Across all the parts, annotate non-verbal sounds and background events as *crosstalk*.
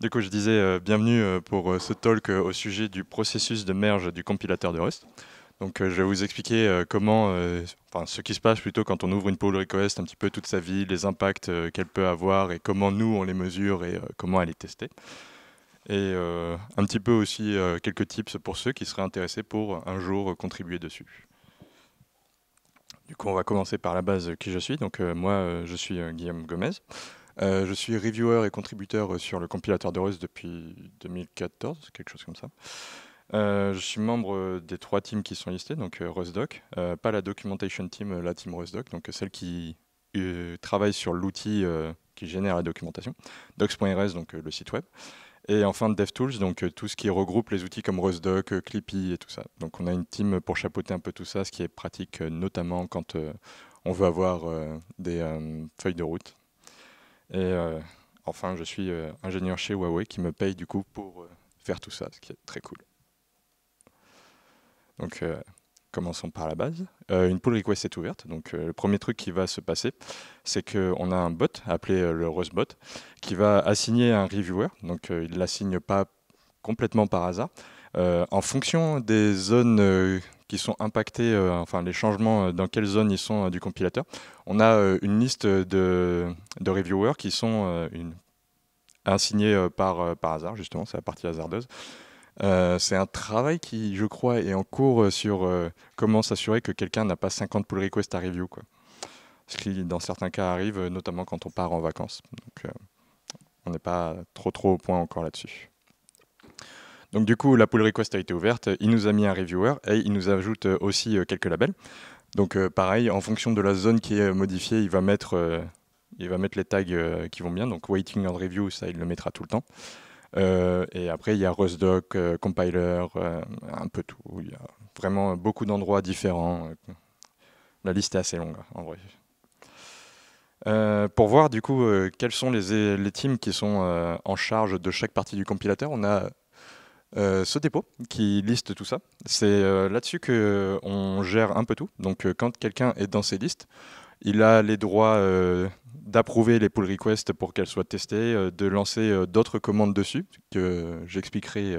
Du coup, je disais euh, bienvenue euh, pour euh, ce talk au sujet du processus de merge du compilateur de Rust. Donc, je vais vous expliquer comment, enfin, ce qui se passe plutôt quand on ouvre une pull request, un petit peu toute sa vie, les impacts qu'elle peut avoir et comment nous on les mesure et comment elle est testée. Et un petit peu aussi quelques tips pour ceux qui seraient intéressés pour un jour contribuer dessus. Du coup, on va commencer par la base qui je suis. Donc, moi, je suis Guillaume Gomez. Euh, je suis reviewer et contributeur euh, sur le compilateur de Rust depuis 2014, quelque chose comme ça. Euh, je suis membre des trois teams qui sont listés, donc RustDoc, pas la documentation team, la team RustDoc, donc celle qui travaille sur l'outil qui génère la documentation, docs.rs, donc le site web. Et enfin DevTools, donc tout ce qui regroupe les outils comme RustDoc, Clippy et tout ça. Donc on a une team pour chapeauter un peu tout ça, ce qui est pratique notamment quand on veut avoir des feuilles de route et euh, enfin, je suis euh, ingénieur chez Huawei qui me paye du coup pour euh, faire tout ça, ce qui est très cool. Donc, commençons par la base. une pull request est ouverte. Donc, le premier truc qui va se passer, c'est qu'on a un bot appelé le Rosebot qui va assigner un reviewer. Donc, il ne l'assigne pas complètement par hasard. en fonction des zones qui sont impactés, euh, enfin les changements euh, dans quelle zones ils sont euh, du compilateur. On a une liste de, reviewers qui sont une, par, par hasard, justement, c'est la partie hasardeuse. c'est un travail qui, je crois, est en cours sur comment s'assurer que quelqu'un n'a pas 50 pull requests à review. Quoi. Ce qui, dans certains cas, arrive, notamment quand on part en vacances. Donc, on n'est pas trop, trop au point encore là-dessus. Donc du coup, la pull request a été ouverte, il nous a mis un reviewer et il nous ajoute euh, aussi euh, quelques labels. Donc euh, pareil, en fonction de la zone qui est modifiée, il va mettre, il va mettre les tags qui vont bien. Donc waiting and review, ça il le mettra tout le temps. et après, il y a Rustdoc, Compiler, un peu tout. Il y a vraiment beaucoup d'endroits différents. La liste est assez longue, en vrai. pour voir du coup quels sont les, les teams qui sont en charge de chaque partie du compilateur, on a euh, ce dépôt qui liste tout ça, c'est euh, là-dessus qu'on euh, gère un peu tout. Donc quand quelqu'un est dans ces listes, il a les droits d'approuver les pull requests pour qu'elles soient testées, de lancer d'autres commandes dessus, que j'expliquerai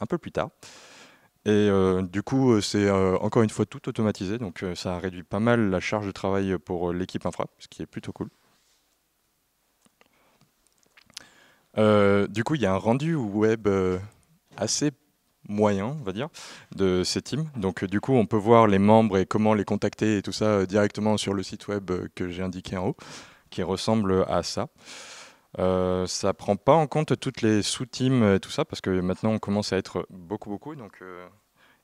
un peu plus tard. Et du coup, c'est encore une fois tout automatisé, donc ça réduit pas mal la charge de travail pour l'équipe infra, ce qui est plutôt cool. du coup, il y a un rendu web assez moyen, on va dire, de ces teams. Donc euh, du coup, on peut voir les membres et comment les contacter et tout ça euh, directement sur le site web euh, que j'ai indiqué en haut, qui ressemble à ça. ça prend pas en compte toutes les sous-teams, et tout ça, parce que maintenant on commence à être beaucoup, beaucoup. Donc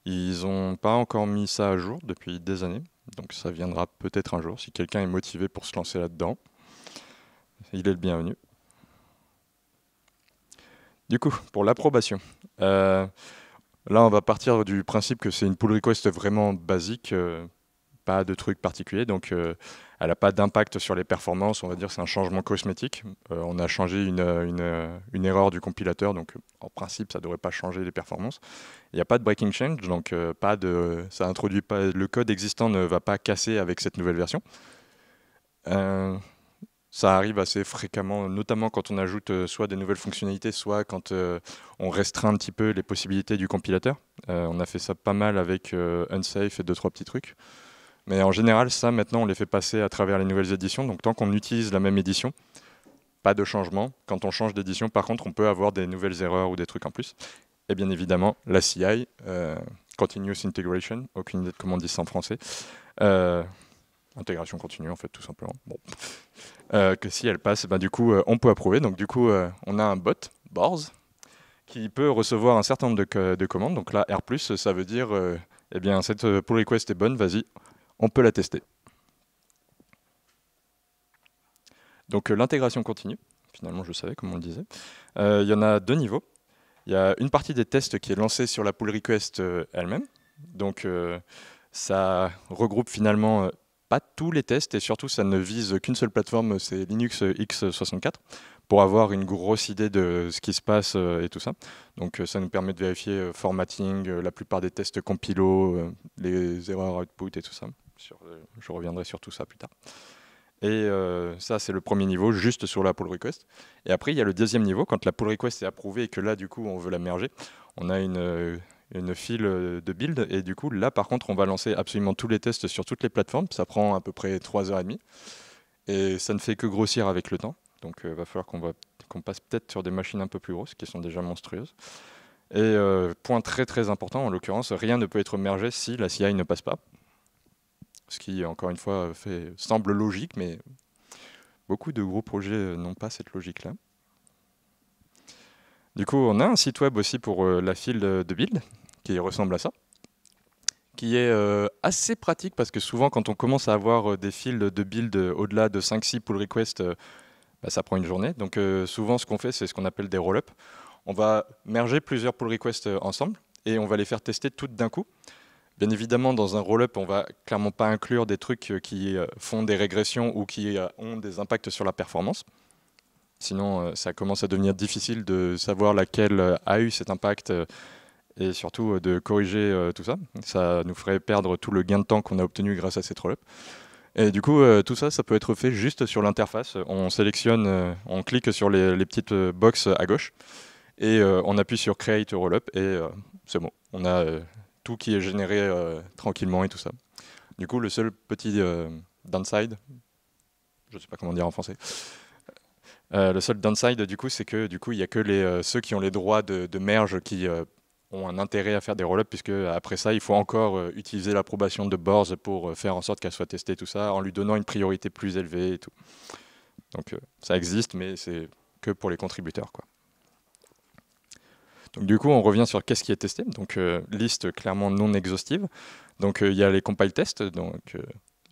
ils n'ont pas encore mis ça à jour depuis des années. Donc ça viendra peut-être un jour si quelqu'un est motivé pour se lancer là-dedans. Il est le bienvenu. Du coup, pour l'approbation, euh, là on va partir du principe que c'est une pull request vraiment basique, euh, pas de truc particulier, donc euh, elle n'a pas d'impact sur les performances, on va dire c'est un changement cosmétique. on a changé une, erreur du compilateur, donc en principe ça ne devrait pas changer les performances. Il n'y a pas de breaking change, donc pas de, ça introduit pas, le code existant ne va pas casser avec cette nouvelle version ça arrive assez fréquemment, notamment quand on ajoute euh, soit des nouvelles fonctionnalités, soit quand euh, on restreint un petit peu les possibilités du compilateur. Euh, on a fait ça pas mal avec Unsafe et deux, trois petits trucs. Mais en général, ça, maintenant, on les fait passer à travers les nouvelles éditions. Donc tant qu'on utilise la même édition, pas de changement. Quand on change d'édition, par contre, on peut avoir des nouvelles erreurs ou des trucs en plus. Et bien évidemment, la CI, Continuous Integration, aucune idée de comment on dit ça en français, intégration continue en fait tout simplement. *laughs* Euh, que si elle passe, ben, du coup euh, on peut approuver. Donc du coup euh, on a un bot, Bors, qui peut recevoir un certain nombre de, commandes. Donc là R+, ça veut dire eh bien cette pull request est bonne, vas-y, on peut la tester. Donc l'intégration continue, finalement je savais comme on le disait. Il y en a deux niveaux. Il y a une partie des tests qui est lancée sur la pull request elle-même. Donc ça regroupe finalement pas tous les tests et surtout ça ne vise qu'une seule plateforme, c'est Linux X64 pour avoir une grosse idée de ce qui se passe euh, et tout ça. Donc euh, ça nous permet de vérifier euh, formatting, la plupart des tests compilos, les erreurs output et tout ça. je reviendrai sur tout ça plus tard. Et ça, c'est le premier niveau, juste sur la pull request. Et après, il y a le deuxième niveau, quand la pull request est approuvée et que là, du coup, on veut la merger, on a une, une file euh, de build. Et du coup, là, par contre, on va lancer absolument tous les tests sur toutes les plateformes. Ça prend à peu près 3h30. Et ça ne fait que grossir avec le temps. Donc, il euh, va falloir qu'on passe peut-être sur des machines un peu plus grosses, qui sont déjà monstrueuses. Et euh, point très très important, en l'occurrence, rien ne peut être mergé si la CI ne passe pas. Ce qui, encore une fois, fait, semble logique, mais beaucoup de gros projets n'ont pas cette logique-là. Du coup, on a un site web aussi pour la file de build, qui ressemble à ça, qui est euh, assez pratique parce que souvent quand on commence à avoir euh, des fils de build euh, au-delà de 5-6 pull requests, bah, ça prend une journée. Donc souvent ce qu'on fait, c'est ce qu'on appelle des roll-up. On va merger plusieurs pull requests ensemble et on va les faire tester toutes d'un coup. Bien évidemment, dans un roll-up, on va clairement pas inclure des trucs qui font des régressions ou qui ont des impacts sur la performance. Sinon, ça commence à devenir difficile de savoir laquelle a eu cet impact et surtout euh, de corriger euh, tout ça. Ça nous ferait perdre tout le gain de temps qu'on a obtenu grâce à cette roll et du coup, euh, tout ça, ça peut être fait juste sur l'interface. On sélectionne, on clique sur les, petites boxes à gauche et on appuie sur Create Rollup et c'est bon. On a tout qui est généré tranquillement et tout ça. Du coup, le seul petit downside, je ne sais pas comment dire en français, le seul downside du coup, c'est que du coup, il n'y a que les, ceux qui ont les droits de, de merge qui ont un intérêt à faire des roll-ups, puisque après ça, il faut encore euh, utiliser l'approbation de Bors pour euh, faire en sorte qu'elle soit testée, tout ça, en lui donnant une priorité plus élevée et tout. Donc euh, ça existe, mais c'est que pour les contributeurs. Quoi. Donc du coup, on revient sur qu'est-ce qui est testé. Donc liste clairement non exhaustive. Donc il y a les compile tests, donc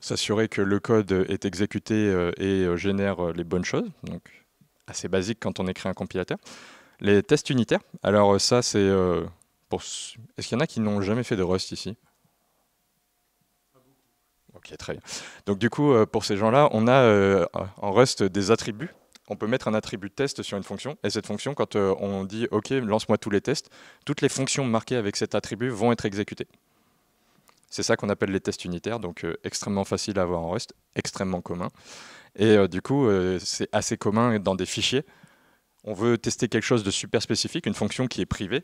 s'assurer que le code est exécuté et génère les bonnes choses. Donc assez basique quand on écrit un compilateur. Les tests unitaires, alors ça c'est est-ce qu'il y en a qui n'ont jamais fait de Rust ici Ok, très bien. Donc du coup, euh, pour ces gens-là, on a euh, en Rust des attributs. On peut mettre un attribut test sur une fonction, et cette fonction, quand euh, on dit OK, lance-moi tous les tests, toutes les fonctions marquées avec cet attribut vont être exécutées. C'est ça qu'on appelle les tests unitaires, donc extrêmement facile à avoir en Rust, extrêmement commun. Et du coup, c'est assez commun dans des fichiers. On veut tester quelque chose de super spécifique, une fonction qui est privée,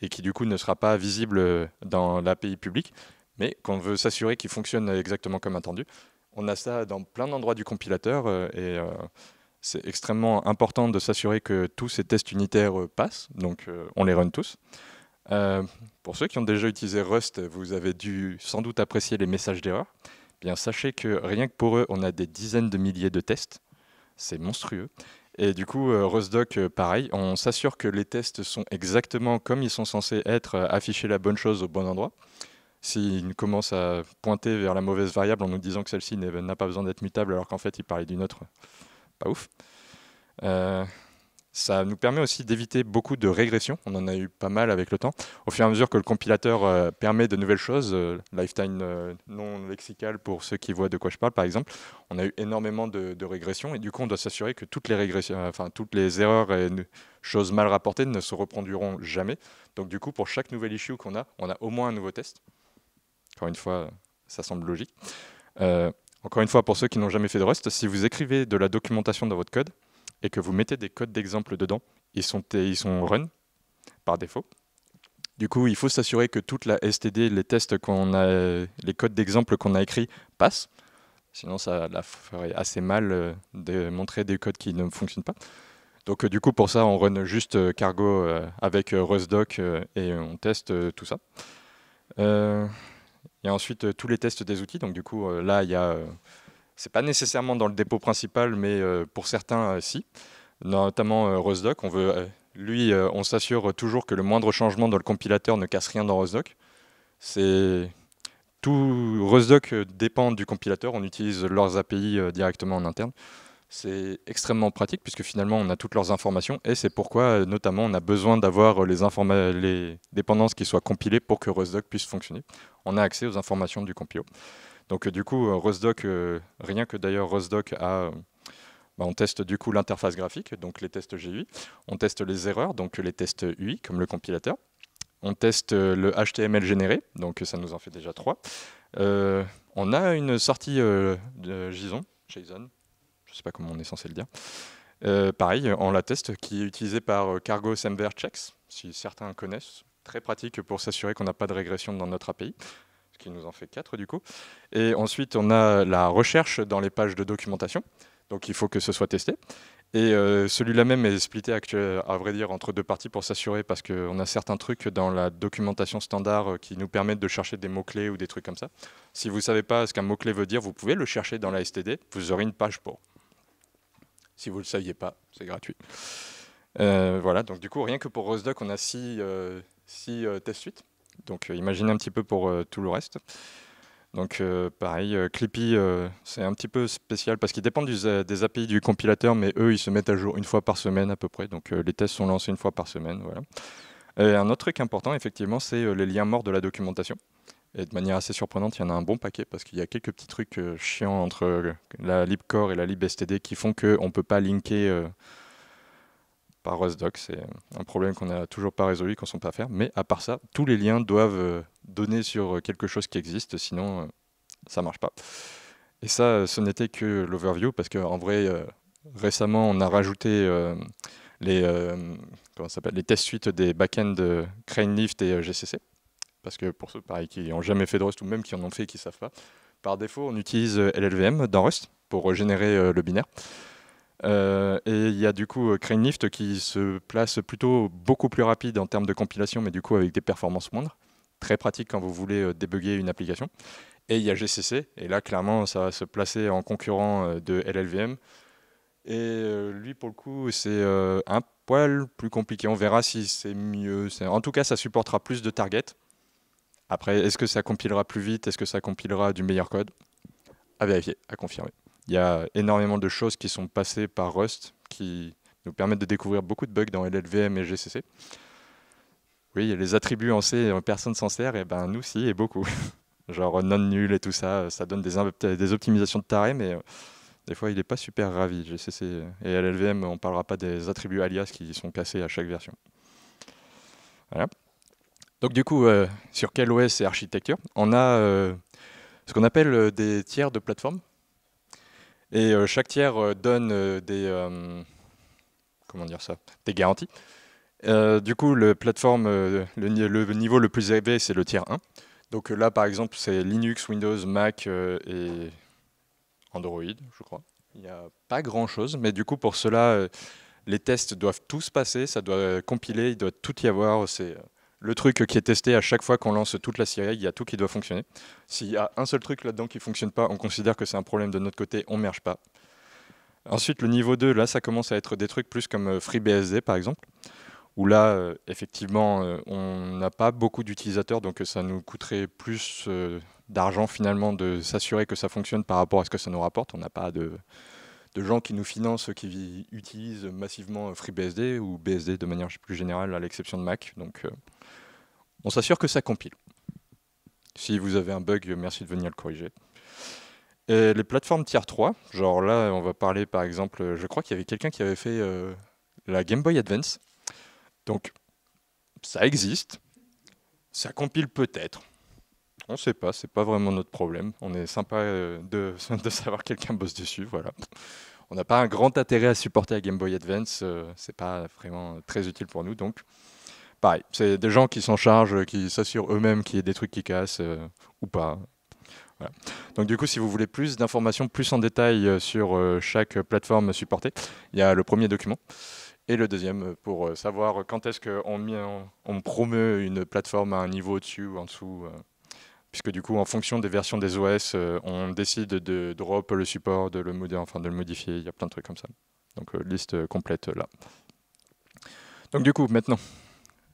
et qui du coup ne sera pas visible euh, dans l'API publique, mais qu'on veut s'assurer qu'il fonctionne euh, exactement comme attendu. On a ça dans plein d'endroits du compilateur euh, et c'est extrêmement important de s'assurer que tous ces tests unitaires passent, donc on les run tous. pour ceux qui ont déjà utilisé Rust, vous avez dû sans doute apprécier les messages d'erreur. Eh bien, sachez que rien que pour eux, on a des dizaines de milliers de tests. C'est monstrueux. Et du coup, euh, Rosdoc, euh, pareil, on s'assure que les tests sont exactement comme ils sont censés être, euh, afficher la bonne chose au bon endroit. S'ils commencent à pointer vers la mauvaise variable en nous disant que celle-ci n'a pas besoin d'être mutable alors qu'en fait il parlait d'une autre, pas ouf. Ça nous permet aussi d'éviter beaucoup de régressions. On en a eu pas mal avec le temps. Au fur et à mesure que le compilateur euh, permet de nouvelles choses, euh, lifetime euh, non lexical pour ceux qui voient de quoi je parle par exemple, on a eu énormément de, régressions et du coup on doit s'assurer que toutes les régressions, enfin toutes les erreurs et choses mal rapportées ne se reproduiront jamais. Donc du coup pour chaque nouvelle issue qu'on a, on a au moins un nouveau test. Encore une fois, ça semble logique. encore une fois, pour ceux qui n'ont jamais fait de Rust, si vous écrivez de la documentation dans votre code, et que vous mettez des codes d'exemple dedans, ils sont, ils sont run par défaut. Du coup, il faut s'assurer que toute la STD, les tests qu'on a, les codes d'exemple qu'on a écrits passent. Sinon, ça ferait assez mal euh, de montrer des codes qui ne fonctionnent pas. Donc, euh, du coup, pour ça, on run juste euh, Cargo avec RustDoc et on teste tout ça. et ensuite, tous les tests des outils. Donc, du coup, là, il y a n'est pas nécessairement dans le dépôt principal, mais euh, pour certains, euh, si. Notamment euh, Rosedoc, on veut, lui, on s'assure toujours que le moindre changement dans le compilateur ne casse rien dans Rosedoc. C'est tout Rosedoc dépend du compilateur. On utilise leurs API directement en interne. C'est extrêmement pratique puisque finalement on a toutes leurs informations et c'est pourquoi notamment on a besoin d'avoir les, dépendances qui soient compilées pour que Rosedoc puisse fonctionner. On a accès aux informations du compilo. Donc euh, du coup, euh, Rosdoc, euh, rien que d'ailleurs, Rosdoc a... Bah, on teste du coup l'interface graphique, donc les tests GUI. On teste les erreurs, donc les tests UI, comme le compilateur. On teste le HTML généré, donc ça nous en fait déjà trois. on a une sortie de JSON, JSON, je ne sais pas comment on est censé le dire. pareil, on la teste, qui est utilisée par Cargo Semver Checks, si certains connaissent. Très pratique pour s'assurer qu'on n'a pas de régression dans notre API ce qui nous en fait quatre du coup. Et ensuite, on a la recherche dans les pages de documentation, donc il faut que ce soit testé. Et euh, celui-là même est splitté actuel, à vrai dire entre deux parties pour s'assurer parce qu'on a certains trucs dans la documentation standard euh, qui nous permettent de chercher des mots-clés ou des trucs comme ça. Si vous ne savez pas ce qu'un mot-clé veut dire, vous pouvez le chercher dans la STD, vous aurez une page pour. Si vous ne le saviez pas, c'est gratuit. Euh, voilà, donc du coup, rien que pour RoseDoc, on a six, six, tests suites. Donc euh, imaginez un petit peu pour euh, tout le reste. Donc euh, pareil, Clippy, c'est un petit peu spécial parce qu'il dépend des API du compilateur, mais eux, ils se mettent à jour une fois par semaine à peu près. Donc les tests sont lancés une fois par semaine. Voilà. Et un autre truc important, effectivement, c'est les liens morts de la documentation. Et de manière assez surprenante, il y en a un bon paquet parce qu'il y a quelques petits trucs chiants entre la libcore et la libstd qui font qu'on ne peut pas linker par Rustdoc. C'est un problème qu'on n'a toujours pas résolu, qu'on ne sait pas faire. Mais à part ça, tous les liens doivent euh, donner sur euh, quelque chose qui existe, sinon euh, ça marche pas. Et ça, ce n'était que l'overview, parce qu'en vrai, récemment, on a rajouté les, les tests suites des backends CraneLift et GCC. Parce que pour ceux pareil, qui n'ont jamais fait de Rust ou même qui en ont fait et qui ne savent pas, par défaut, on utilise LLVM dans Rust pour générer le binaire. Euh, et il y a du coup euh, Cranelift qui se place plutôt beaucoup plus rapide en termes de compilation, mais du coup avec des performances moindres. Très pratique quand vous voulez euh, débugger une application. Et il y a GCC, et là clairement ça va se placer en concurrent de LLVM. Et lui pour le coup c'est un poil plus compliqué, on verra si c'est mieux. En tout cas ça supportera plus de targets. Après, est-ce que ça compilera plus vite Est-ce que ça compilera du meilleur code À vérifier, à confirmer. Il y a énormément de choses qui sont passées par Rust, qui nous permettent de découvrir beaucoup de bugs dans LLVM et GCC. Oui, les attributs en C, personne s'en sert, et ben nous si, et beaucoup. *laughs* Genre non nul et tout ça, ça donne des, optimisations de taré, mais euh, des fois il n'est pas super ravi. GCC et LLVM, on ne parlera pas des attributs alias qui sont cassés à chaque version. Voilà. Donc du coup, euh, sur quel OS et architecture On a euh, ce qu'on appelle des tiers de plateforme. Et euh, chaque tiers euh, donne euh, des, comment dire ça, des garanties. du coup, le, plateforme, le, niveau le plus élevé, c'est le tiers 1. Donc là, par exemple, c'est Linux, Windows, Mac et Android, je crois. Il n'y a pas grand-chose, mais du coup, pour cela, les tests doivent tous passer, ça doit compiler, il doit tout y avoir le truc qui est testé à chaque fois qu'on lance toute la série, il y a tout qui doit fonctionner. S'il y a un seul truc là-dedans qui ne fonctionne pas, on considère que c'est un problème de notre côté, on ne merge pas. Ensuite, le niveau 2, là, ça commence à être des trucs plus comme euh, FreeBSD, par exemple, où là, euh, effectivement, euh, on n'a pas beaucoup d'utilisateurs, donc ça nous coûterait plus d'argent, finalement, de s'assurer que ça fonctionne par rapport à ce que ça nous rapporte. On n'a pas de, de gens qui nous financent, qui utilisent massivement euh, FreeBSD ou BSD de manière plus générale, à l'exception de Mac. Donc, euh, on s'assure que ça compile. Si vous avez un bug, merci de venir le corriger. les plateformes tier 3, genre là, on va parler par exemple, euh, je crois qu'il y avait quelqu'un qui avait fait la Game Boy Advance. Donc, ça existe. Ça compile peut-être. On ne sait pas, c'est pas vraiment notre problème. On est sympa euh, *laughs* de, savoir quelqu'un bosse dessus, voilà. On n'a pas un grand intérêt à supporter la Game Boy Advance, euh, c'est pas vraiment très utile pour nous, donc pareil, c'est des gens qui s'en chargent, qui s'assurent eux-mêmes qu'il y ait des trucs qui cassent euh, ou pas. Donc du coup, si vous voulez plus d'informations, plus en détail sur chaque plateforme supportée, il y a le premier document et le deuxième pour savoir quand est-ce qu'on promeut une plateforme à un niveau au-dessus ou en dessous puisque du coup, en fonction des versions des OS, euh, on décide de drop le support, de le, modifier, enfin, de le modifier, il y a plein de trucs comme ça. Donc euh, liste euh, complète là. Donc du coup, maintenant,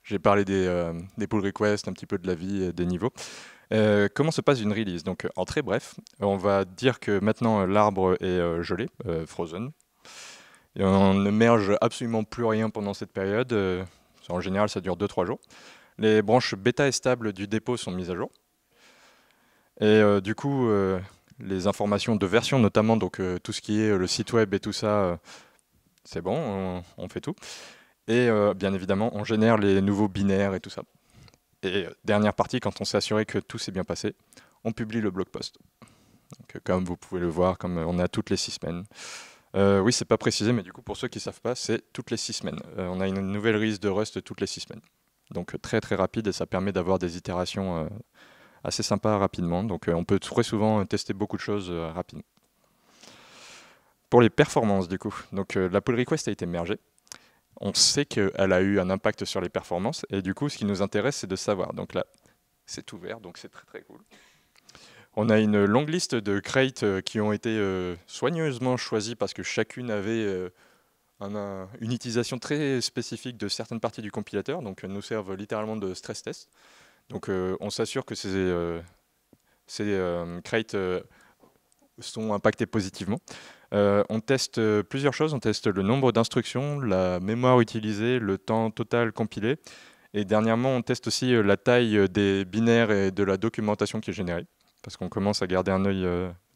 j'ai parlé des, pull requests, un petit peu de la vie des niveaux. comment se passe une release Donc en très bref, on va dire que maintenant l'arbre est gelé, frozen. Et on ne merge absolument plus rien pendant cette période. en général, ça dure 2-3 jours. Les branches bêta et stable du dépôt sont mises à jour. Et euh, du coup, euh, les informations de version, notamment donc euh, tout ce qui est le site web et tout ça, c'est bon, on, fait tout. Et bien évidemment, on génère les nouveaux binaires et tout ça. Et dernière partie, quand on s'est assuré que tout s'est bien passé, on publie le blog post. comme vous pouvez le voir, comme on a toutes les six semaines. Euh, oui, c'est pas précisé, mais du coup, pour ceux qui ne savent pas, c'est toutes les six semaines. on a une nouvelle release de Rust toutes les six semaines. Donc très très rapide et ça permet d'avoir des itérations assez sympa rapidement. Donc euh, on peut très souvent tester beaucoup de choses euh, rapidement. Pour les performances du coup, donc euh, la pull request a été mergée on sait qu'elle a eu un impact sur les performances. Et du coup, ce qui nous intéresse, c'est de savoir. Donc là, c'est ouvert, donc c'est très très cool. On a une longue liste de crates qui ont été soigneusement choisies parce que chacune avait une utilisation très spécifique de certaines parties du compilateur, donc elles nous servent littéralement de stress test. Donc euh, on s'assure que ces, euh, ces euh, crates sont impactés positivement. on teste plusieurs choses. On teste le nombre d'instructions, la mémoire utilisée, le temps total compilé. Et dernièrement, on teste aussi la taille des binaires et de la documentation qui est générée. Parce qu'on commence à garder un œil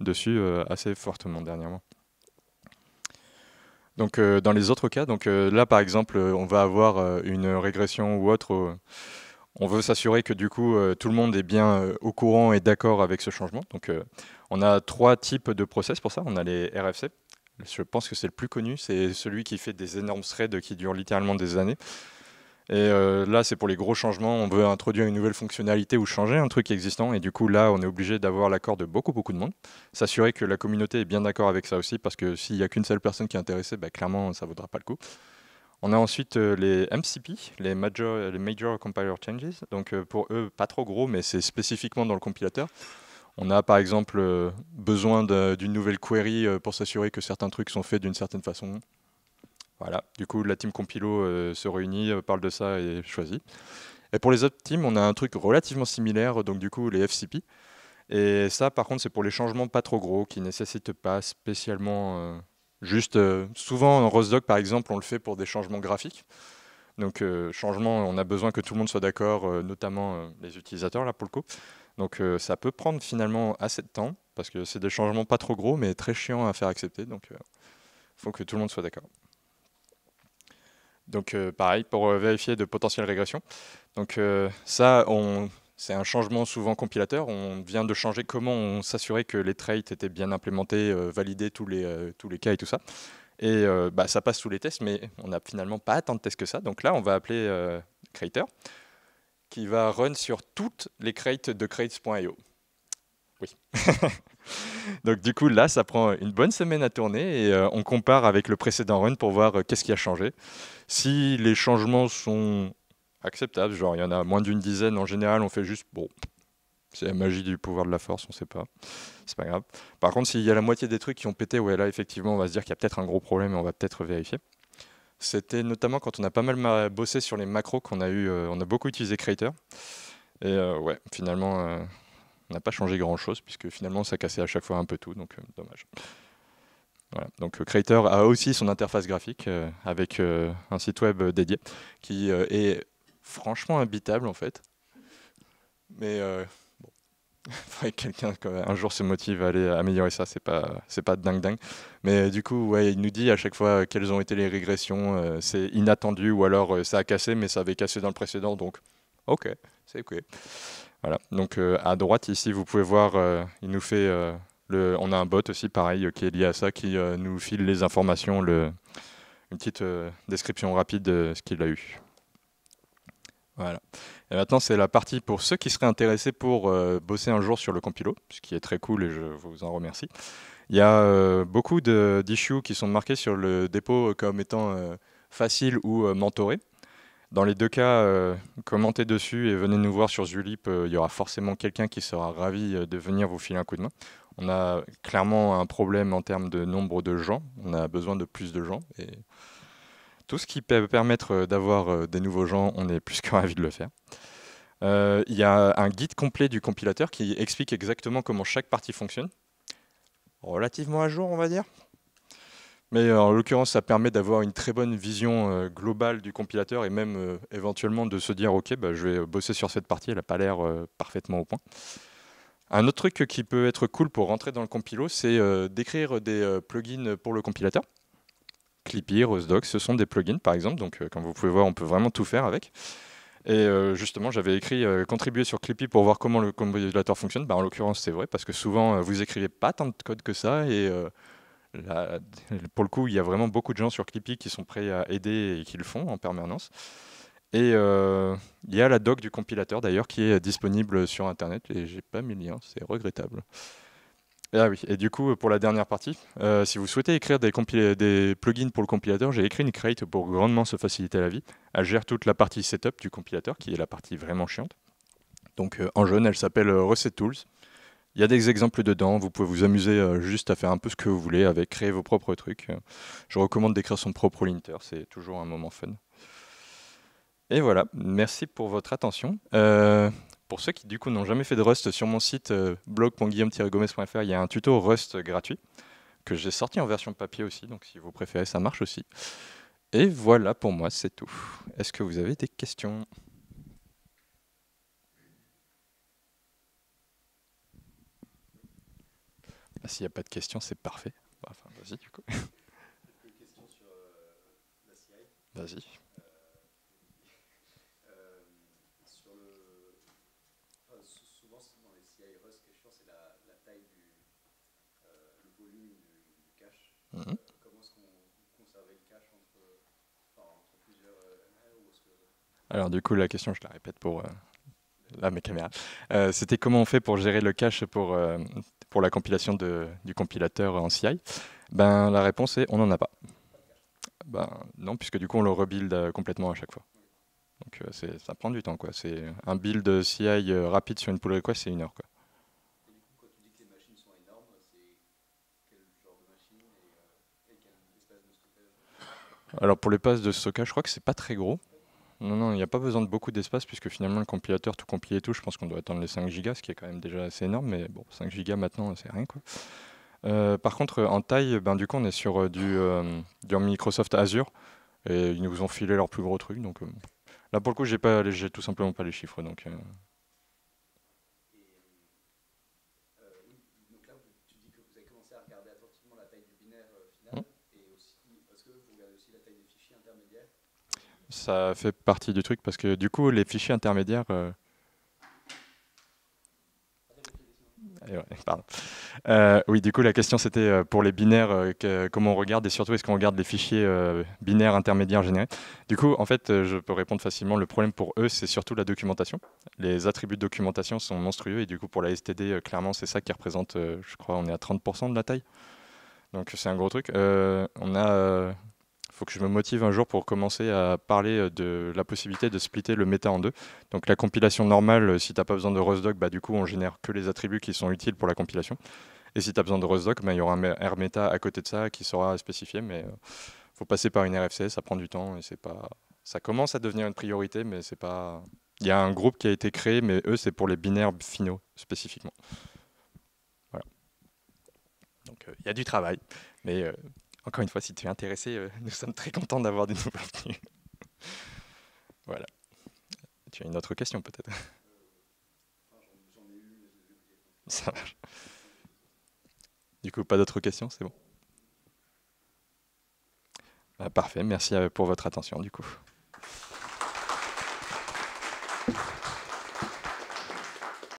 dessus assez fortement dernièrement. Donc, dans les autres cas, donc, là par exemple, on va avoir une régression ou autre on veut s'assurer que du coup euh, tout le monde est bien euh, au courant et d'accord avec ce changement. Donc euh, on a trois types de process pour ça. On a les RFC. Je pense que c'est le plus connu. C'est celui qui fait des énormes threads qui durent littéralement des années. Et là, c'est pour les gros changements. On veut introduire une nouvelle fonctionnalité ou changer un truc existant. Et du coup, là, on est obligé d'avoir l'accord de beaucoup, beaucoup de monde. S'assurer que la communauté est bien d'accord avec ça aussi, parce que s'il n'y a qu'une seule personne qui est intéressée, bah, clairement, ça ne vaudra pas le coup. On a ensuite euh, les MCP, les Major, les Major Compiler Changes. Donc euh, pour eux, pas trop gros, mais c'est spécifiquement dans le compilateur. On a par exemple euh, besoin d'une nouvelle query pour s'assurer que certains trucs sont faits d'une certaine façon. Voilà, du coup la team compilo se réunit, parle de ça et choisit. Et pour les autres teams, on a un truc relativement similaire, donc du coup les FCP. Et ça par contre c'est pour les changements pas trop gros qui nécessitent pas spécialement Juste, euh, souvent en Rosdoc, par exemple, on le fait pour des changements graphiques. Donc, euh, changement, on a besoin que tout le monde soit d'accord, euh, notamment les utilisateurs, là, pour le coup. Donc, ça peut prendre finalement assez de temps, parce que c'est des changements pas trop gros, mais très chiants à faire accepter. Donc, il faut que tout le monde soit d'accord. Donc, pareil, pour vérifier de potentielles régressions. Donc, ça, on c'est un changement souvent compilateur. On vient de changer comment on s'assurait que les traits étaient bien implémentés, euh, validés tous les, euh, tous les cas et tout ça. Et euh, bah, ça passe sous les tests, mais on n'a finalement pas tant de tests que ça. Donc là, on va appeler creator, qui va run sur toutes les crates de crates.io. Oui. *laughs* Donc du coup, là, ça prend une bonne semaine à tourner et on compare avec le précédent run pour voir qu'est-ce qui a changé. Si les changements sont acceptable. Genre, il y en a moins d'une dizaine en général, on fait juste, bon, c'est la magie du pouvoir de la force, on sait pas. C'est pas grave. Par contre, s'il y a la moitié des trucs qui ont pété, ouais, là, effectivement, on va se dire qu'il y a peut-être un gros problème et on va peut-être vérifier. C'était notamment quand on a pas mal bossé sur les macros qu'on a eu, euh, on a beaucoup utilisé Creator. Et euh, ouais, finalement, euh, on n'a pas changé grand-chose puisque finalement, ça cassait à chaque fois un peu tout, donc dommage. Voilà. Donc Creator a aussi son interface graphique avec un site web dédié qui est franchement habitable en fait. Mais euh, *laughs* faudrait que quelqu'un un jour se motive à aller améliorer ça, c'est pas c'est pas dingue dingue. Mais du coup, ouais, il nous dit à chaque fois euh, quelles ont été les régressions, euh, c'est inattendu ou alors ça a cassé mais ça avait cassé dans le précédent donc OK, c'est cool. Voilà. Donc à droite ici, vous pouvez voir il nous fait le, on a un bot aussi pareil qui est lié à ça qui nous file les informations le une petite description rapide de ce qu'il a eu. Voilà. Et maintenant, c'est la partie pour ceux qui seraient intéressés pour euh, bosser un jour sur le compilo, ce qui est très cool et je vous en remercie. Il y a euh, beaucoup d'issues qui sont marquées sur le dépôt comme étant euh, facile ou mentoré. Dans les deux cas, commentez dessus et venez nous voir sur Zulip. Il y aura forcément quelqu'un qui sera ravi de venir vous filer un coup de main. On a clairement un problème en termes de nombre de gens. On a besoin de plus de gens. Et tout ce qui peut permettre euh, d'avoir euh, des nouveaux gens, on est plus *laughs* que ravi de le faire. Euh, il y a un guide complet du compilateur qui explique exactement comment chaque partie fonctionne. Relativement à jour, on va dire. Mais en l'occurrence, ça permet d'avoir une très bonne vision globale du compilateur et même éventuellement de se dire Ok, bah, je vais bosser sur cette partie, elle n'a pas l'air parfaitement au point. Un autre truc qui peut être cool pour rentrer dans le compilo, c'est d'écrire des plugins pour le compilateur. Clippy, RoseDoc, ce sont des plugins par exemple. Donc euh, comme vous pouvez voir, on peut vraiment tout faire avec. Et euh, justement, j'avais écrit euh, contribuer sur Clippy pour voir comment le compilateur fonctionne. Bah, en l'occurrence, c'est vrai parce que souvent, vous écrivez pas tant de code que ça et *laughs* pour le coup, il y a vraiment beaucoup de gens sur Clippy qui sont prêts à aider et qui le font en permanence. Et il y a la doc du compilateur d'ailleurs qui est disponible sur Internet et j'ai pas mis le lien, c'est regrettable. Ah et du coup, pour la dernière partie, euh, si vous souhaitez écrire des, des plugins pour le compilateur, j'ai écrit une crate pour grandement se faciliter la vie. Elle gère toute la partie setup du compilateur, qui est la partie vraiment chiante. Donc euh, en jaune, elle s'appelle euh, reset Tools. Il y a des exemples dedans, vous pouvez vous amuser juste à faire un peu ce que vous voulez avec, créer vos propres trucs. Je recommande d'écrire son propre linter, c'est toujours un moment fun. Et voilà, merci pour votre attention pour ceux qui du coup n'ont jamais fait de Rust, sur mon site euh, blog.guillaume-gomez.fr, il y a un tuto Rust gratuit que j'ai sorti en version papier aussi, donc si vous préférez, ça marche aussi. Et voilà pour moi, c'est tout. Est-ce que vous avez des questions ah, S'il n'y a pas de questions, c'est parfait. Bah, vas-y du coup. Euh, vas-y. Alors du coup, la question, je la répète pour euh, là, mes caméras. Euh, c'était comment on fait pour gérer le cache pour, euh, pour la compilation de, du compilateur en CI Ben la réponse est on n'en a pas. Ben non, puisque du coup on le rebuild complètement à chaque fois. Donc ça prend du temps quoi. C'est un build CI rapide sur une pull request, c'est une heure quoi. Alors pour les passes de stockage, je crois que c'est pas très gros. Non, non, il n'y a pas besoin de beaucoup d'espace puisque finalement le compilateur tout compilé et tout, je pense qu'on doit attendre les 5 gigas, ce qui est quand même déjà assez énorme, mais bon, 5 gigas maintenant, c'est rien quoi. Euh, par contre, en taille, ben, du coup, on est sur euh, euh, du, Microsoft Azure et ils nous ont filé leur plus gros truc. Donc là, pour le coup, j'ai pas, j'ai tout simplement pas les chiffres. Donc, que vous regardez aussi la taille des fichiers intermédiaires Ça fait partie du truc, parce que du coup, les fichiers intermédiaires... Euh, *laughs* euh, oui, du coup, la question c'était euh, pour les binaires, comment on regarde et surtout est-ce qu'on regarde les fichiers binaires intermédiaires générés. Du coup, en fait, je peux répondre facilement. Le problème pour eux, c'est surtout la documentation. Les attributs de documentation sont monstrueux et du coup, pour la STD, clairement, c'est ça qui représente, je crois, on est à 30% de la taille. Donc c'est un gros truc. Euh, on a, euh, faut que je me motive un jour pour commencer à parler euh, de la possibilité de splitter le méta en deux. Donc la compilation normale, euh, si tu n'as pas besoin de Rosdoc, bah du coup on génère que les attributs qui sont utiles pour la compilation. Et si tu as besoin de Rosdoc, bah, il y aura un RMeta à côté de ça qui sera spécifié, mais il faut passer par une RFC, ça prend du temps et c'est pas, ça commence à devenir une priorité, mais c'est pas. Il y a un groupe qui a été créé, mais eux c'est pour les binaires finaux spécifiquement il euh, y a du travail. Mais euh, encore une fois, si tu es intéressé, euh, *laughs* nous sommes très contents d'avoir des nouveaux venus. *laughs* voilà. Tu as une autre question peut-être Ça marche. Du coup, pas d'autres questions, c'est bon. Bah, parfait, merci pour votre attention du coup.